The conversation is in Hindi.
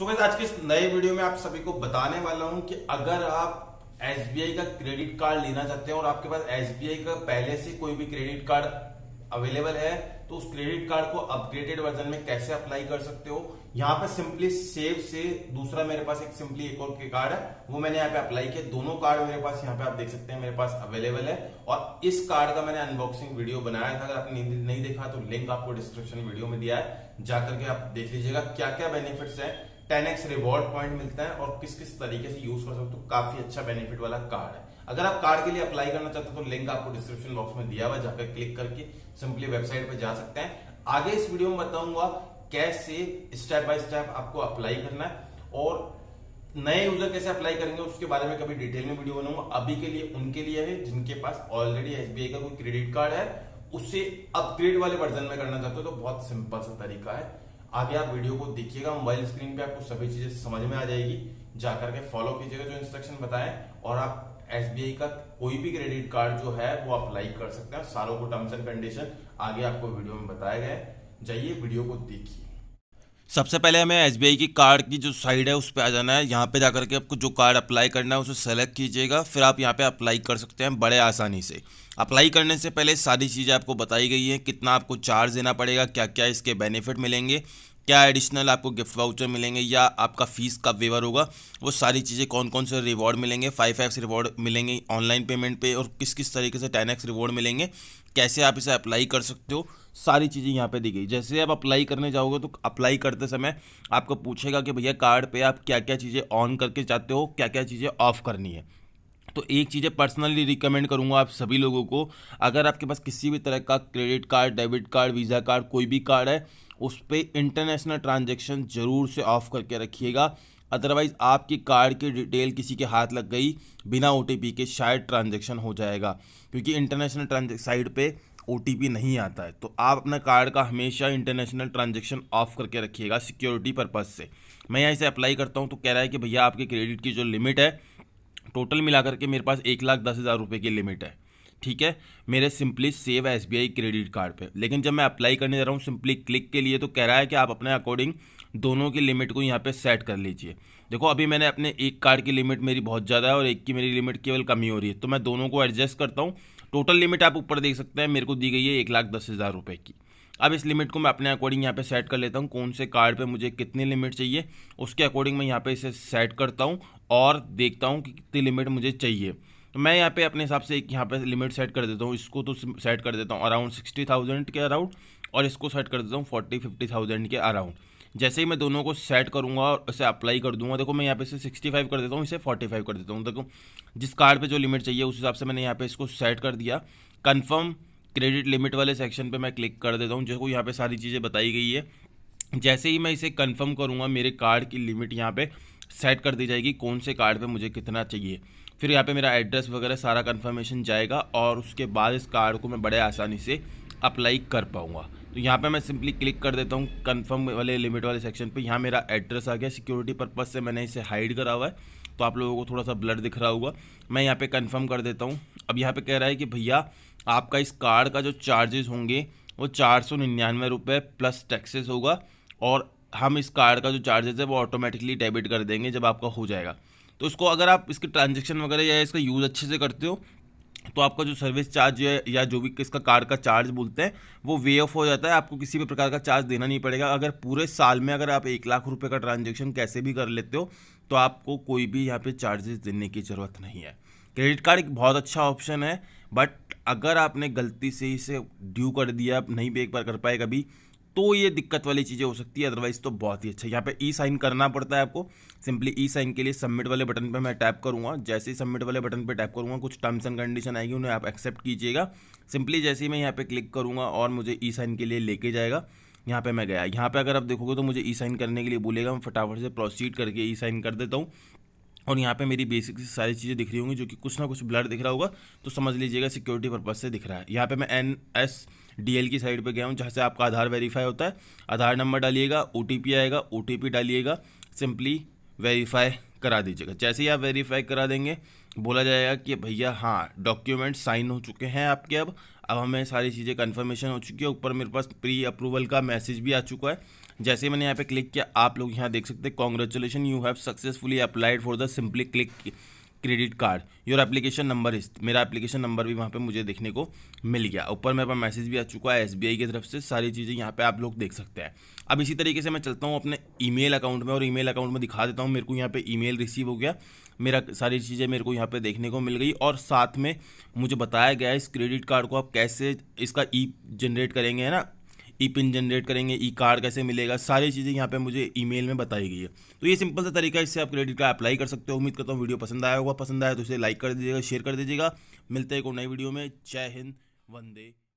सो so, आज के इस नए वीडियो में आप सभी को बताने वाला हूं कि अगर आप एस का क्रेडिट कार्ड लेना चाहते हैं और आपके पास एस का पहले से कोई भी क्रेडिट कार्ड अवेलेबल है तो उस क्रेडिट कार्ड को अपग्रेडेड वर्जन में कैसे अप्लाई कर सकते हो यहाँ पे सिंपली सेव से दूसरा मेरे पास एक सिंपली एक और कार्ड है वो मैंने यहाँ पे अप्लाई किया दोनों कार्ड मेरे पास यहाँ पे आप देख सकते हैं मेरे पास अवेलेबल है और इस कार्ड का मैंने अनबॉक्सिंग वीडियो बनाया था अगर आपने नहीं देखा तो लिंक आपको डिस्क्रिप्शन वीडियो में दिया है जाकर के आप देख लीजिएगा क्या क्या बेनिफिट्स है टेन एक्स रिवॉर्ड पॉइंट मिलता है और किस किस तरीके से यूज कर सकते हो तो काफी अच्छा बेनिफिट वाला कार्ड है अगर आप कार्ड के लिए अप्लाई करना चाहते हो तो लिंक आपको डिस्क्रिप्शन बॉक्स में दिया हुआ जाकर क्लिक करके सिंपली वेबसाइट पर जा सकते हैं आगे इस वीडियो में बताऊंगा कैसे स्टेप बाय स्टेप आपको अप्लाई करना है और नए यूजर कैसे अप्लाई करेंगे उसके बारे में कभी डिटेल में वीडियो बनाऊंगा अभी के लिए उनके लिए है जिनके पास ऑलरेडी एसबीआई का कोई क्रेडिट कार्ड है उसे अपग्रेड वाले वर्जन में करना चाहते हो तो बहुत सिंपल सा तरीका है आगे आप वीडियो को देखिएगा मोबाइल स्क्रीन पे आपको सभी चीजें समझ में आ जाएगी जाकर के फॉलो कीजिएगा जो इंस्ट्रक्शन बताएं और आप एस का कोई भी क्रेडिट कार्ड जो है वो अप्लाई कर सकते हैं सालों को टर्म्स एंड कंडीशन आगे आपको वीडियो में बताया गया है जाइए वीडियो को देखिए सबसे पहले हमें एस की कार्ड की जो साइड है उस पर आ जाना है यहाँ पे जाकर के आपको जो कार्ड अप्लाई करना है उसे सेलेक्ट कीजिएगा फिर आप यहाँ पे अप्लाई कर सकते हैं बड़े आसानी से अप्लाई करने से पहले सारी चीज़ें आपको बताई गई हैं कितना आपको चार्ज देना पड़ेगा क्या क्या इसके बेनिफिट मिलेंगे क्या एडिशनल आपको गिफ्ट वाउचर मिलेंगे या आपका फ़ीस का वेवर होगा वो सारी चीज़ें कौन कौन से रिवॉर्ड मिलेंगे फाइव एक्स रिवॉर्ड मिलेंगे ऑनलाइन पेमेंट पे और किस किस तरीके से टेन एक्स रिवॉर्ड मिलेंगे कैसे आप इसे अप्लाई कर सकते हो सारी चीज़ें यहाँ पे दी गई जैसे आप अप्लाई करने जाओगे तो अप्लाई करते समय आपको पूछेगा कि भैया कार्ड पे आप क्या क्या चीज़ें ऑन करके चाहते हो क्या क्या चीज़ें ऑफ करनी है तो एक चीज़ें पर्सनली रिकमेंड करूँगा आप सभी लोगों को अगर आपके पास किसी भी तरह का credit card debit card visa card कोई भी कार्ड है उस पर इंटरनेशनल ट्रांजेक्शन ज़रूर से ऑफ़ करके रखिएगा अदरवाइज़ आपकी कार्ड की डिटेल किसी के हाथ लग गई बिना ओ के शायद ट्रांजेक्शन हो जाएगा क्योंकि इंटरनेशनल ट्रांजेक् साइड पर ओ नहीं आता है तो आप अपना कार्ड का हमेशा इंटरनेशनल ट्रांजेक्शन ऑफ करके रखिएगा सिक्योरिटी पर्पज़ से मैं यहाँ इसे अप्लाई करता हूँ तो कह रहा है कि भैया आपके क्रेडिट की जो लिमिट है टोटल मिला करके मेरे पास एक लाख दस हज़ार रुपये की लिमिट है ठीक है मेरे simply save S B I credit card पे लेकिन जब मैं अप्लाई करने जा रहा हूँ सिंपली क्लिक के लिए तो कह रहा है कि आप अपने अकॉर्डिंग दोनों की लिमिट को यहाँ पे सेट कर लीजिए देखो अभी मैंने अपने एक कार्ड की लिमिट मेरी बहुत ज़्यादा है और एक की मेरी लिमिट केवल कमी हो रही है तो मैं दोनों को एडजस्ट करता हूँ टोटल लिमिट आप ऊपर देख सकते हैं मेरे को दी गई है एक लाख दस हज़ार रुपये की अब इस लिमिट को मैं अपने अकॉर्डिंग यहाँ पे सेट कर लेता हूँ कौन से कार्ड पे मुझे कितनी लिमिट चाहिए उसके अकॉर्डिंग मैं यहाँ पे इसे सेट करता हूँ और देखता हूँ कि कितनी लिमिट मुझे चाहिए तो मैं यहाँ पे अपने हिसाब से एक यहाँ पे लिमिट सेट कर देता हूँ इसको तो सेट कर देता हूँ अराउंड सिक्सटी थाउजेंड के अराउंड और इसको सेट कर देता हूँ फोर्टी फिफ्टी थाउजेंड के अराउंड जैसे ही मैं दोनों को सेट करूँगा और इसे अप्लाई कर दूंगा देखो मैं यहाँ पे इसे सिक्सटी फाइव कर देता हूँ इसे फोर्टी फाइव कर देता हूँ देखो जिस कार्ड पर जो लिमिट चाहिए उस हिसाब से मैंने यहाँ पे इसको सेट कर दिया कन्फर्म क्रेडिट लिमिट वाले सेक्शन पर मैं क्लिक कर देता हूँ जिसको यहाँ पर सारी चीज़ें बताई गई है जैसे ही मैं इसे कन्फर्म करूँगा मेरे कार्ड की लिमिट यहाँ पर सेट कर दी जाएगी कौन से कार्ड पर मुझे कितना चाहिए फिर यहाँ पे मेरा एड्रेस वगैरह सारा कंफर्मेशन जाएगा और उसके बाद इस कार्ड को मैं बड़े आसानी से अप्लाई कर पाऊँगा तो यहाँ पे मैं सिंपली क्लिक कर देता हूँ कंफर्म वाले लिमिट वाले सेक्शन पे यहाँ मेरा एड्रेस आ गया सिक्योरिटी पर्पज़ से मैंने इसे हाइड करा हुआ है तो आप लोगों को थोड़ा सा ब्लड दिख रहा होगा मैं यहाँ पर कन्फर्म कर देता हूँ अब यहाँ पर कह रहा है कि भैया आपका इस कार्ड का जो चार्जेस होंगे वो चार सौ निन्यानवे रुपये प्लस टैक्सेस होगा और हम इस कार्ड का जो चार्जेस है वो ऑटोमेटिकली डेबिट कर देंगे जब आपका हो जाएगा तो इसको अगर आप इसके ट्रांजेक्शन वगैरह या इसका यूज़ अच्छे से करते हो तो आपका जो सर्विस चार्ज या जो भी इसका कार्ड का चार्ज बोलते हैं वो वे ऑफ हो जाता है आपको किसी भी प्रकार का चार्ज देना नहीं पड़ेगा अगर पूरे साल में अगर आप एक लाख रुपए का ट्रांजेक्शन कैसे भी कर लेते हो तो आपको कोई भी यहाँ पे चार्जेस देने की ज़रूरत नहीं है क्रेडिट कार्ड एक बहुत अच्छा ऑप्शन है बट अगर आपने गलती से इसे ड्यू कर दिया नहीं पे एक बार कर पाए कभी तो ये दिक्कत वाली चीज़ें हो सकती है अदरवाइज़ तो बहुत ही अच्छा यहाँ पे ई साइन करना पड़ता है आपको सिंपली ई साइन के लिए सबमिट वाले बटन पे मैं टैप करूँगा जैसे ही सबमिट वाले बटन पे टैप करूँगा कुछ टर्म्स एंड कंडीशन आएगी उन्हें आप एक्सेप्ट कीजिएगा सिंपली जैसे ही मैं यहाँ पर क्लिक करूँगा और मुझे ई साइन के लिए लेके जाएगा यहाँ पे मैं गया यहाँ पे अगर आप देखोगे तो मुझे ई साइन करने के लिए बोलेगा मैं फटाफट से प्रोसीड करके ई साइन कर देता हूँ और यहाँ पे मेरी बेसिक सारी चीज़ें दिख रही होंगी जो कि कुछ ना कुछ ब्लड दिख रहा होगा तो समझ लीजिएगा सिक्योरिटी पर्पज़ से दिख रहा है यहाँ पे मैं एन एस डी एल की साइड पे गया हूँ जहाँ से आपका आधार वेरीफाई होता है आधार नंबर डालिएगा ओ आएगा ओ डालिएगा सिंपली वेरीफाई करा दीजिएगा जैसे ही आप वेरीफाई करा देंगे बोला जाएगा कि भैया हाँ डॉक्यूमेंट साइन हो चुके हैं आपके अब अब हमें सारी चीज़ें कंफर्मेशन हो चुकी है ऊपर मेरे पास प्री अप्रूवल का मैसेज भी आ चुका है जैसे मैंने यहाँ पे क्लिक किया आप लोग यहाँ देख सकते हैं congratulation you have successfully applied for the simply click credit card your application number is मेरा एप्लीकेशन नंबर भी वहाँ पे मुझे देखने को मिल गया ऊपर मेरे पास मैसेज भी आ चुका है एस की तरफ से सारी चीज़ें यहाँ पे आप लोग देख सकते हैं अब इसी तरीके से मैं चलता हूँ अपने ईमेल अकाउंट में और ईमेल अकाउंट में दिखा देता हूँ मेरे को यहाँ पे ईमेल रिसीव हो गया मेरा सारी चीज़ें मेरे को यहाँ पे देखने को मिल गई और साथ में मुझे बताया गया इस क्रेडिट कार्ड को आप कैसे इसका ई जनरेट करेंगे है ना ई पिन जनरेट करेंगे ई कार्ड कैसे मिलेगा सारी चीज़ें यहाँ पे मुझे ईमेल में बताई गई है तो ये सिंपल सा तरीका इससे आप क्रेडिट कार्ड अप्लाई कर सकते हो उम्मीद करता हूँ वीडियो पसंद आया होगा पसंद आया तो इसे लाइक कर दीजिएगा शेयर कर दीजिएगा मिलते हैं एक नई वीडियो में जय हिंद वंदे